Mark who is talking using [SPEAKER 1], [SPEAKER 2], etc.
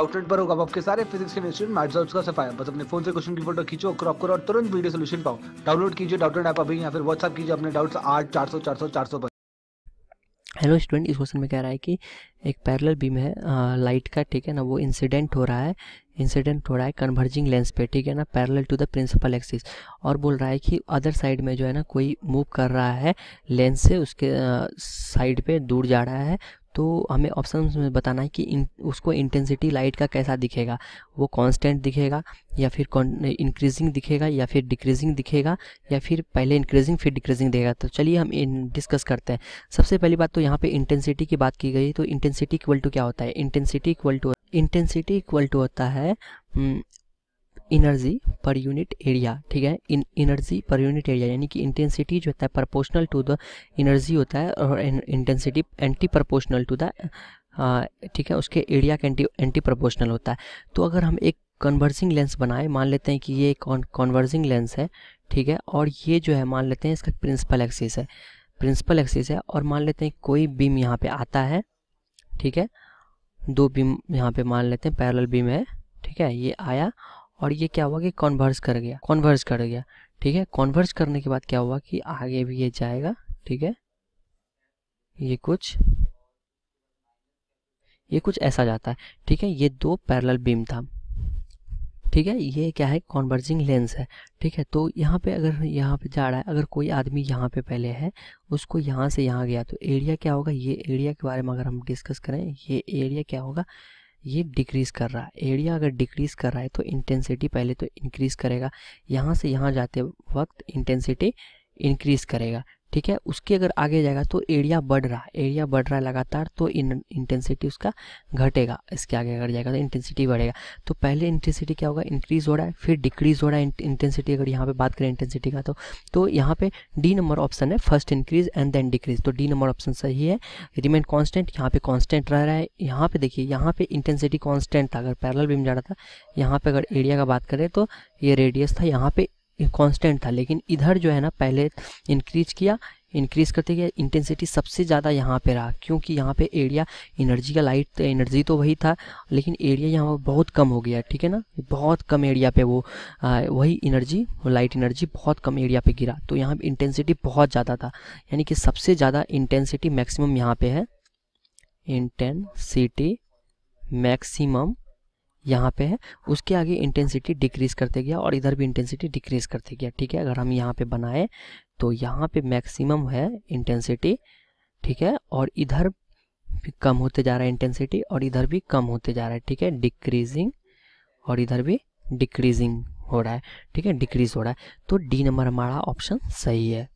[SPEAKER 1] outlet पर होगा आपके सारे फिजिक्स केमिस्ट्री मैथ्स और उसका सफाया बस अपने फोन से क्वेश्चन की फोटो खींचो क्रॉप करो और तुरंत वीडियो सोल्यूशन पाओ डाउनलोड कीजिए डाउटलेट ऐप अभी या फिर व्हाट्सअप कीजिए अपने डाउट्स आठ चार सौ चार सौ चार सौ पर हेलो स्टूडेंट इस क्वेश्चन में कह रहा है कि एक पैरेलल बीम है आ, लाइट का ठीक है ना वो इंसिडेंट हो रहा है इंसिडेंट हो रहा है कन्वर्जिंग लेंस पे ठीक है ना parallel to the principal axis और बोल रहा है कि अदर साइड में जो है ना कोई मूव कर रहा है लेंस से उसके साइड पे दूर जा रहा है तो हमें ऑप्शन में बताना है कि इन, उसको इंटेंसिटी लाइट का कैसा दिखेगा वो कांस्टेंट दिखेगा या फिर इंक्रीजिंग दिखेगा या फिर डिक्रीजिंग दिखेगा या फिर पहले इंक्रीजिंग फिर डिक्रीजिंग देगा तो चलिए हम इन डिस्कस करते हैं सबसे पहली बात तो यहाँ पे इंटेंसिटी की बात की गई तो इंटेंसिटी इक्वल टू क्या होता है intensity equal to intensity equal to होता है hmm, energy per unit area ठीक है इन इनर्जी पर यूनिट एरिया यानी कि इंटेंसिटी जो होता है प्रोपोर्शनल टू द इनर्जी होता है और intensity anti proportional to the ठीक है उसके एरिया के एंटी एंटी प्रपोर्शनल होता है तो अगर हम एक कन्वर्जिंग लेंस बनाए मान लेते हैं कि ये कॉन्वर्जिंग लेंस है ठीक है और ये जो है मान लेते हैं इसका प्रिंसिपल एक्सिस है प्रिंसिपल एक्सिस है और मान लेते हैं कोई बीम यहाँ पे आता है ठीक है दो बीम यहाँ पे मान लेते हैं पैरल बीम है ठीक है ये आया और ये क्या हुआ कि कॉन्वर्स कर गया कॉन्वर्स कर गया ठीक है कॉन्वर्स करने के बाद क्या हुआ कि आगे भी ये जाएगा ठीक है ये कुछ ये कुछ ऐसा जाता है ठीक है ये दो पैरेलल बीम था ठीक है ये क्या है कॉन्वर्जिंग लेंस है ठीक है तो यहाँ पे अगर यहाँ पे जा रहा है अगर कोई आदमी यहाँ पे पहले है उसको यहाँ से यहाँ गया तो एरिया क्या होगा ये एरिया के बारे में अगर हम डिस्कस करें ये एरिया क्या होगा ये डिक्रीज़ कर रहा है एरिया अगर डिक्रीज़ कर रहा है तो इंटेंसिटी पहले तो इंक्रीज़ करेगा यहाँ से यहाँ जाते वक्त इंटेंसिटी इंक्रीज़ करेगा ठीक है उसके अगर आगे जाएगा तो एरिया बढ़ रहा है एरिया बढ़ रहा है लगातार तो इन इंटेंसिटी उसका घटेगा इसके आगे अगर जाएगा तो इंटेंसिटी बढ़ेगा तो पहले इंटेंसिटी क्या होगा इंक्रीज हो रहा है फिर डिक्रीज हो रहा है इंटेंसिटी अगर यहाँ पे बात करें इंटेंसिटी का तो तो यहाँ पे डी नंबर ऑप्शन है first increase and then decrease तो डी नंबर ऑप्शन सही है रिमेन कॉन्स्टेंट यहाँ पे कॉन्स्टेंट रह रहा है यहाँ पे देखिए यहाँ पे इंटेंसिटी कॉन्स्टेंट था अगर पैरल बीम जा रहा था यहाँ पे अगर एरिया का बात करें तो ये रेडियस था यहाँ पे कांस्टेंट था लेकिन इधर जो है ना पहले इंक्रीज किया इंक्रीज करते गया इंटेंसिटी सबसे ज़्यादा यहाँ पे रहा क्योंकि यहाँ पे एरिया एनर्जी का लाइट एनर्जी तो वही था लेकिन एरिया यहाँ पर बहुत कम हो गया ठीक है ना बहुत कम एरिया पे वो आ, वही एनर्जी लाइट एनर्जी बहुत कम एरिया पे गिरा तो यहाँ पर इंटेंसिटी बहुत ज़्यादा था यानी कि सबसे ज़्यादा इंटेंसिटी मैक्सिमम यहाँ पर है इंटेंसिटी मैक्सीम यहाँ पे है उसके आगे इंटेंसिटी डिक्रीज़ करते गया और इधर भी इंटेंसिटी डिक्रीज़ करते गया ठीक है अगर हम यहाँ पे बनाए तो यहाँ पे मैक्सिमम है इंटेंसिटी ठीक है और इधर भी कम होते जा रहा है इंटेंसिटी और इधर भी कम होते जा रहा है ठीक है डिक्रीजिंग और इधर भी डिक्रीजिंग हो रहा है ठीक है डिक्रीज हो रहा है तो डी नंबर हमारा ऑप्शन सही है